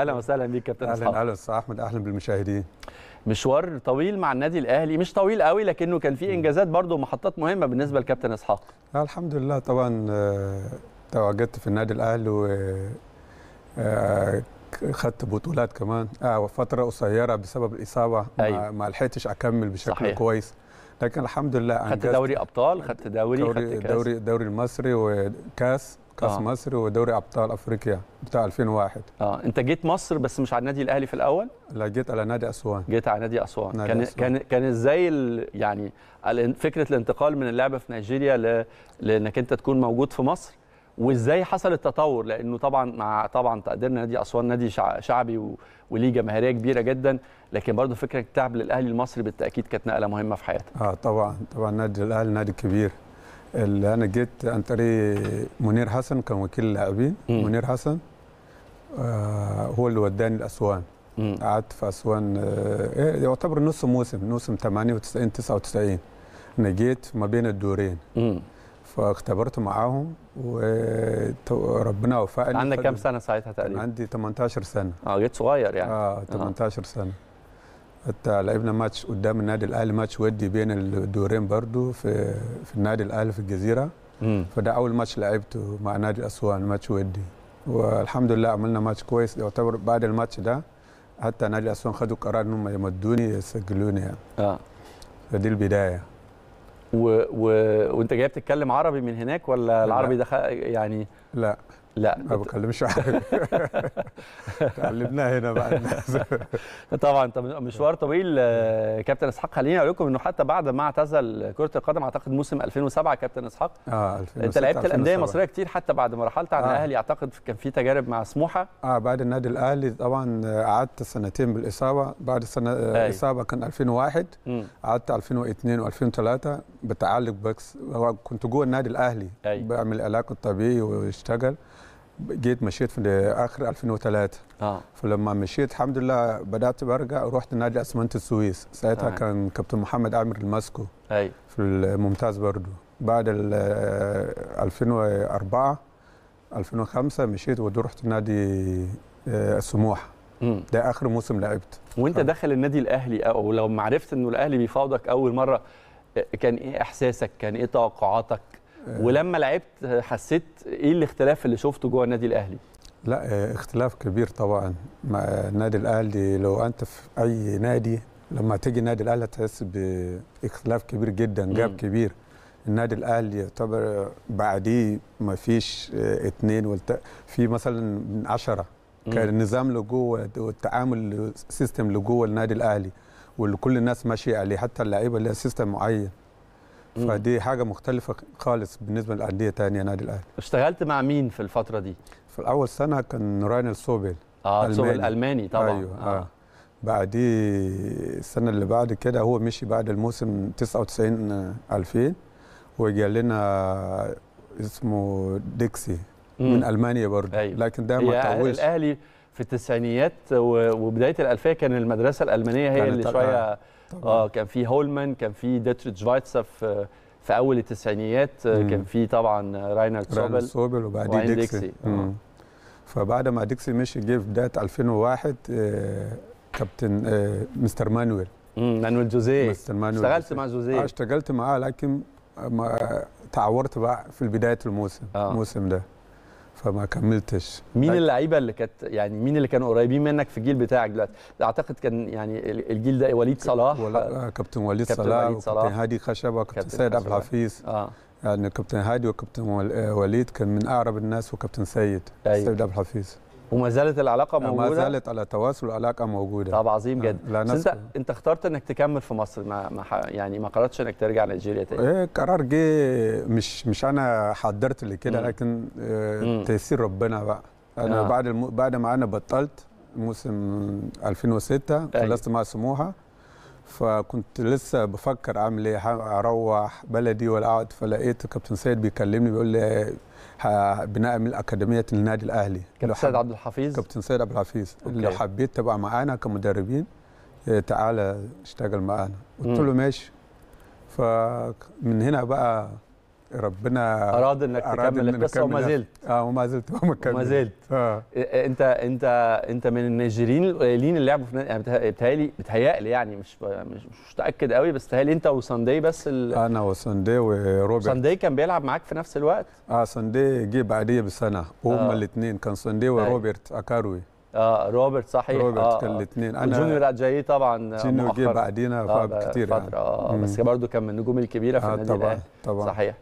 اهلا وسهلا بيك كابتن اهلا اهلا استاذ احمد اهلا بالمشاهدين مشوار طويل مع النادي الاهلي مش طويل قوي لكنه كان فيه انجازات برضه ومحطات مهمه بالنسبه لكابتن اسحاق الحمد لله طبعا آه، تواجدت في النادي الاهلي وخدت آه، بطولات كمان آه فتره قصيره بسبب الاصابه أيوة. ما لحقتش اكمل بشكل صحيح. كويس لكن الحمد لله خدت دوري ابطال خدت دوري, دوري خدت كاس دوري دوري المصري وكاس كاس آه. مصر ودوري ابطال افريقيا بتاع 2001 اه انت جيت مصر بس مش على النادي الاهلي في الاول لا جيت على نادي اسوان جيت على نادي اسوان نادي كان أسوان. كان كان ازاي يعني فكره الانتقال من اللعبه في نيجيريا ل... لانك انت تكون موجود في مصر وازاي حصل التطور لانه طبعا مع طبعا تقديرنا نادي اسوان نادي شعبي و... وليه جماهيريه كبيره جدا لكن برضه فكره التعب للاهلي المصري بالتاكيد كانت نقله مهمه في حياتك اه طبعا طبعا نادي الاهلي نادي كبير اللي انا جيت عن طريق منير حسن كان وكيل اللاعبين منير حسن آه هو اللي وداني لاسوان قعدت في اسوان آه إيه، يعتبر نص موسم موسم 98 99 انا جيت ما بين الدورين مم. فاختبرت معاهم وربنا وفقني عندك كام سنه ساعتها تقريبا؟ عندي 18 سنه اه جيت صغير يعني اه 18 آه. سنه حتى لعبنا ماتش قدام النادي الاهلي ماتش ودي بين الدورين برضو في في النادي الاهلي في الجزيره مم. فده اول ماتش لعبته مع نادي اسوان ماتش ودي والحمد لله عملنا ماتش كويس يعتبر بعد الماتش ده حتى نادي اسوان خدوا قرار انهم يمدوني يسجلوني يعني اه فدي البدايه و... و... وانت جاي بتتكلم عربي من هناك ولا لا. العربي ده دخل... يعني لا لا ما بكلمش عربي تعلمناه هنا بقى الناس طبعا مشوار طويل آه، كابتن اسحاق خليني اقول لكم انه حتى بعد ما اعتزل كره القدم اعتقد موسم 2007 كابتن اسحاق اه 2006 انت لعبت الانديه المصريه كتير حتى بعد ما رحلت عن آه. الاهلي اعتقد كان في تجارب مع سموحه اه بعد النادي الاهلي طبعا آه، قعدت سنتين بالاصابه بعد سنه آه. أيوه. اصابه كان 2001 قعدت 2002 و2003 بتعلق بس كنت جوه النادي الاهلي آه. بعمل علاقه طبيعي واشتغل جيت مشيت في اخر 2003 اه فلما مشيت الحمد لله بدات برجع رحت نادي اسمنت السويس ساعتها آه. كان كابتن محمد عامر الماسكو اي في الممتاز برضو بعد 2004 2005 آه، مشيت ورحت نادي آه، السموحه ده اخر موسم لعبت وانت ف... داخل النادي الاهلي او لما عرفت انه الاهلي بيفاوضك اول مره آه، كان ايه احساسك كان ايه توقعاتك آه. ولما لعبت حسيت ايه الاختلاف اللي شفته جوه النادي الاهلي لا آه، اختلاف كبير طبعا مع النادي الاهلي لو انت في اي نادي لما تيجي النادي الاهلي تحس باختلاف كبير جدا جاب كبير النادي الاهلي يعتبر بعديه ما فيش اثنين آه، في مثلا من عشرة كان النظام اللي جوه والتعامل سيستم اللي جوه النادي الاهلي واللي كل الناس ماشيه عليه حتى اللعيبه لها سيستم معين فدي حاجه مختلفه خالص بالنسبه لانديه ثانيه نادي الاهلي اشتغلت مع مين في الفتره دي في الاول سنه كان راينل سوبل اه الألماني. سوبل الالماني طبعا ايوه آه. آه. بعديه السنه اللي بعد كده هو مشي بعد الموسم 99 2000 آه، وجا لنا اسمه ديكسي مم. من المانيا برضه أيوة. لكن ده ما طولش الاهلي في التسعينيات وبدايه الالفيه كان المدرسه الالمانيه هي اللي شويه اه كان في هولمان كان في ديتريتش فايتسا في في اول التسعينيات آه، مم. كان في طبعا راينارد سوبل سوبل وبعدين ديكسي, ديكسي. آه. فبعد ما ديكسي مشي جه في بدايه 2001 آه كابتن آه مستر مانويل مانويل جوزيه مستر مانويل اشتغلت مع جوزيه آه، اشتغلت معاه لكن ما تعورت بقى في بدايه الموسم آه. الموسم ده فما كملتش مين اللعيبه اللي كانت يعني مين اللي كانوا قريبين منك في الجيل بتاعك دلوقتي اعتقد كان يعني الجيل ده وليد صلاح ولا آه، كابتن وليد كابتن صلاح وليد صلاح وكابتن هادي خشبه كابتن سيد عبد الحفيظ اه يعني كابتن هادي وكابتن آه، وليد كان من اقرب الناس وكابتن سيد أيوة. سيد عبد الحفيظ وما زالت العلاقه موجوده ما زالت على تواصل العلاقه موجوده طب عظيم آه، جدا لا بس انت انت اخترت انك تكمل في مصر ما, ما يعني ما قررتش انك ترجع نيجيريا تاني ايه قرار جه مش مش انا حضرت اللي كده لكن اه تيسير ربنا بقى انا آه. بعد الم... بعد ما انا بطلت موسم 2006 أيوه. خلصت مع سموحه فكنت لسه بفكر اعمل ايه اروح بلدي ولا اقعد فلقيت الكابتن سيد بيكلمني بيقول لي بناء من اكاديميه النادي الاهلي كابتن سيد عبد الحفيظ كابتن سيد عبد الحفيظ اللي حبيت تبقى معانا كمدربين آه، تعالى اشتغل معانا قلت له ماشي فمن هنا بقى ربنا اراد انك أراد تكمل إن القصه وما زلت اه وما زلت وما زلت اه انت انت انت من النيجيريين القليلين اللي لعبوا في يعني بتهيألي بتهيألي يعني مش مش متاكد قوي بس بتهيألي انت وسانداي بس ال... انا وسانداي وروبرت سانداي كان بيلعب معاك في نفس الوقت اه سانداي جه بعديه بسنه وهم آه. الاثنين كان سانداي طيب. وروبرت اكاروي اه روبرت صحيح روبرت آه كان آه. الاثنين انا جونيور جاي طبعا جونيور جه بعدينا آه كتير فتره آه، يعني. آه بس برضه كان من النجوم الكبيره في آه النادي طبعا طبعا صحيح